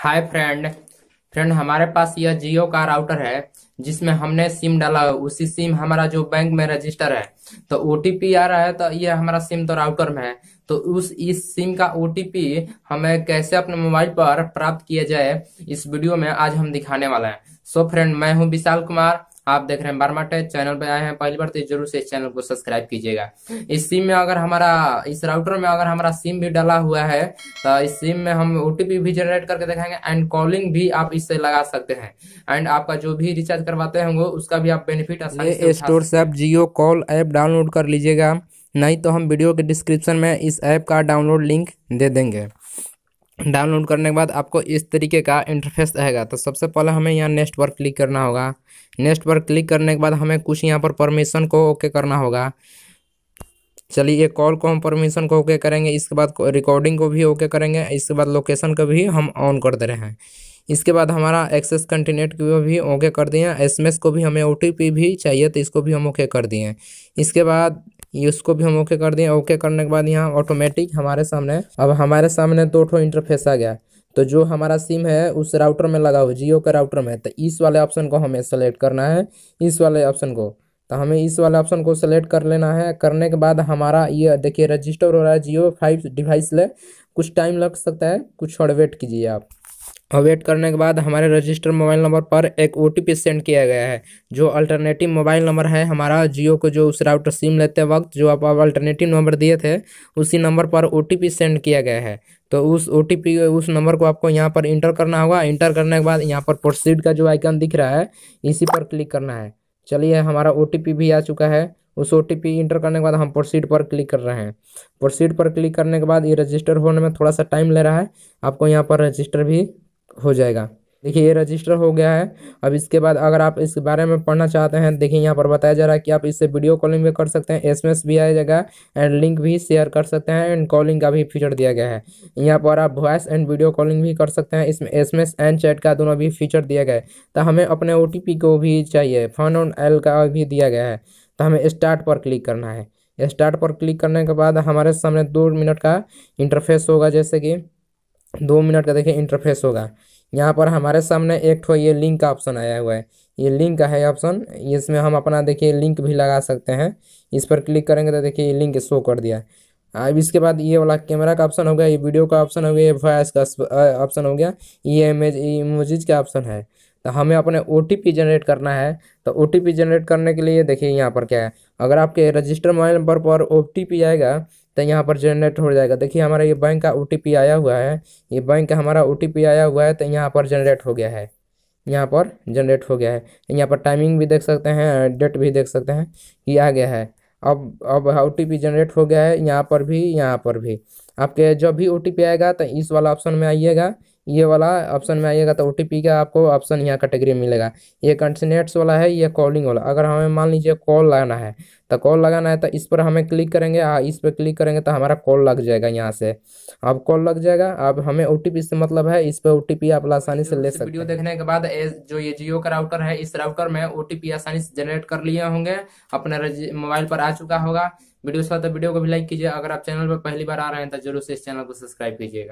hi friend friend हमारे पास यह जियो का राउटर है जिसमें हमने सिम डाला है उसी सिम हमारा जो बैंक में रजिस्टर है तो ओटीपी आ रहा है तो यह हमारा सिम तो राउटर में है तो उस इस सिम का ओटीपी हमें कैसे अपने मोबाइल पर प्राप्त किया जाए इस वीडियो में आज हम दिखाने वाला है सो फ्रेंड मैं हूँ विशाल कुमार आप देख रहे हैं बारमा टेक चैनल पर आए हैं पहली बार तो जरूर से इस चैनल को सब्सक्राइब कीजिएगा इस सिम में अगर हमारा इस राउटर में अगर हमारा सिम भी डाला हुआ है तो इस सिम में हम ओ भी जनरेट करके दिखाएंगे एंड कॉलिंग भी आप इससे लगा सकते हैं एंड आपका जो भी रिचार्ज करवाते होंगे उसका भी आप बेनिफिट स्टोर से आप जियो कॉल ऐप डाउनलोड कर लीजिएगा नहीं तो हम वीडियो के डिस्क्रिप्शन में इस ऐप का डाउनलोड लिंक दे देंगे डाउनलोड करने के बाद आपको इस तरीके का इंटरफेस आएगा तो सबसे पहले हमें यहाँ नेक्स्ट पर क्लिक करना होगा नेक्स्ट पर क्लिक करने के बाद हमें कुछ यहाँ पर परमिशन को ओके करना होगा चलिए कॉल को हम परमिशन को ओके करेंगे इसके बाद रिकॉर्डिंग को भी ओके करेंगे इसके बाद लोकेशन को भी हम ऑन कर दे रहे हैं इसके बाद हमारा एक्सेस कंटिनेट को भी ओके कर दिए एस को भी हमें ओ भी चाहिए तो इसको भी हम ओके कर दिए इसके बाद इसको भी हम ओके कर दिए ओके करने के बाद यहाँ ऑटोमेटिक हमारे सामने अब हमारे सामने दो ठो इंटरफेस आ गया तो जो हमारा सिम है उस राउटर में लगा हुआ जियो का राउटर में तो इस वाले ऑप्शन को हमें सेलेक्ट करना है इस वाले ऑप्शन को तो हमें इस वाले ऑप्शन को सेलेक्ट कर लेना है करने के बाद हमारा ये देखिए रजिस्टर हो रहा है जियो फाइव डिवाइस ले कुछ टाइम लग सकता है कुछ और वेट कीजिए आप अवेट करने के बाद हमारे रजिस्टर मोबाइल नंबर पर एक ओ सेंड किया गया है जो अल्टरनेटिव मोबाइल नंबर है हमारा जियो को जो उस राउटर सिम लेते वक्त जो आप अल्टरनेटिव नंबर दिए थे उसी नंबर पर ओ सेंड किया गया है तो उस ओ उस नंबर को आपको यहाँ पर इंटर करना होगा इंटर करने के बाद यहाँ पर प्रोसीड का जो आइकन दिख रहा है इसी पर क्लिक करना है चलिए हमारा ओ भी आ चुका है उस ओ इंटर करने के बाद हम प्रोसीड पर क्लिक कर रहे हैं प्रोसीड पर क्लिक करने के बाद ये रजिस्टर होने में थोड़ा सा टाइम ले रहा है आपको यहाँ पर रजिस्टर भी हो जाएगा देखिए ये रजिस्टर हो गया है अब इसके बाद अगर आप इसके बारे में पढ़ना चाहते हैं देखिए यहाँ पर बताया जा रहा है कि आप इससे वीडियो कॉलिंग भी कर सकते हैं एसएमएस भी आ जाएगा एंड लिंक भी शेयर कर सकते हैं एंड कॉलिंग का भी फीचर दिया गया है यहाँ पर आप वॉइस एंड वीडियो कॉलिंग भी कर सकते हैं इसमें एस एंड चैट का दोनों भी फीचर दिया गया है तो हमें अपने ओ को भी चाहिए फन ऑन एल का भी दिया गया है तो हमें स्टार्ट पर क्लिक करना है स्टार्ट पर क्लिक करने के बाद हमारे सामने दो मिनट का इंटरफेस होगा जैसे कि दो मिनट का देखिए इंटरफेस होगा यहाँ पर हमारे सामने एक ठो ये लिंक का ऑप्शन आया हुआ है ये लिंक का है ऑप्शन इसमें हम अपना देखिए लिंक भी लगा सकते हैं इस पर क्लिक करेंगे तो देखिए ये लिंक शो कर दिया अब इसके बाद ये वाला कैमरा का ऑप्शन हो गया ये वीडियो का ऑप्शन हो गया ये वॉइस का ऑप्शन हो गया ये इमेज इमोजिज का ऑप्शन है तो हमें अपने ओ जनरेट करना है तो ओ जनरेट करने के लिए देखिए यहाँ पर क्या है अगर आपके रजिस्टर मोबाइल नंबर पर ओ आएगा तो यहाँ पर जनरेट हो जाएगा देखिए हमारा ये बैंक का ओ आया हुआ है ये बैंक का हमारा ओ आया हुआ है तो यहाँ पर जनरेट हो गया है यहाँ पर जनरेट हो गया है तो यहाँ पर टाइमिंग भी देख सकते हैं डेट भी देख सकते हैं कि आ गया है अब अब ओ जनरेट हो गया है यहाँ पर भी यहाँ पर भी आपके जब भी ओ आएगा तो इस वाला ऑप्शन में आइएगा ये वाला ऑप्शन में आइएगा तो ओ का आपको ऑप्शन यहाँ कैटेगरी में मिलेगा ये कंटिनेट्स वाला है ये कॉलिंग वाला अगर हमें मान लीजिए कॉल लगाना है तो कॉल लगाना है तो इस पर हमें क्लिक करेंगे आ, इस पर क्लिक करेंगे तो हमारा कॉल लग जाएगा यहाँ से अब कॉल लग जाएगा अब हमें ओ से मतलब है इस पर ओ आप आसानी से ले सकते वीडियो देखने के बाद जो ये जियो का राउटर है इस राउटर में ओ आसानी से जनरेट कर लिए होंगे अपने मोबाइल पर आ चुका होगा वीडियो से अच्छा तो वीडियो को भी लाइक कीजिए अगर आप चैनल पर पहली बार आ रहे हैं तो जरूर से इस चैनल को सब्सक्राइब कीजिएगा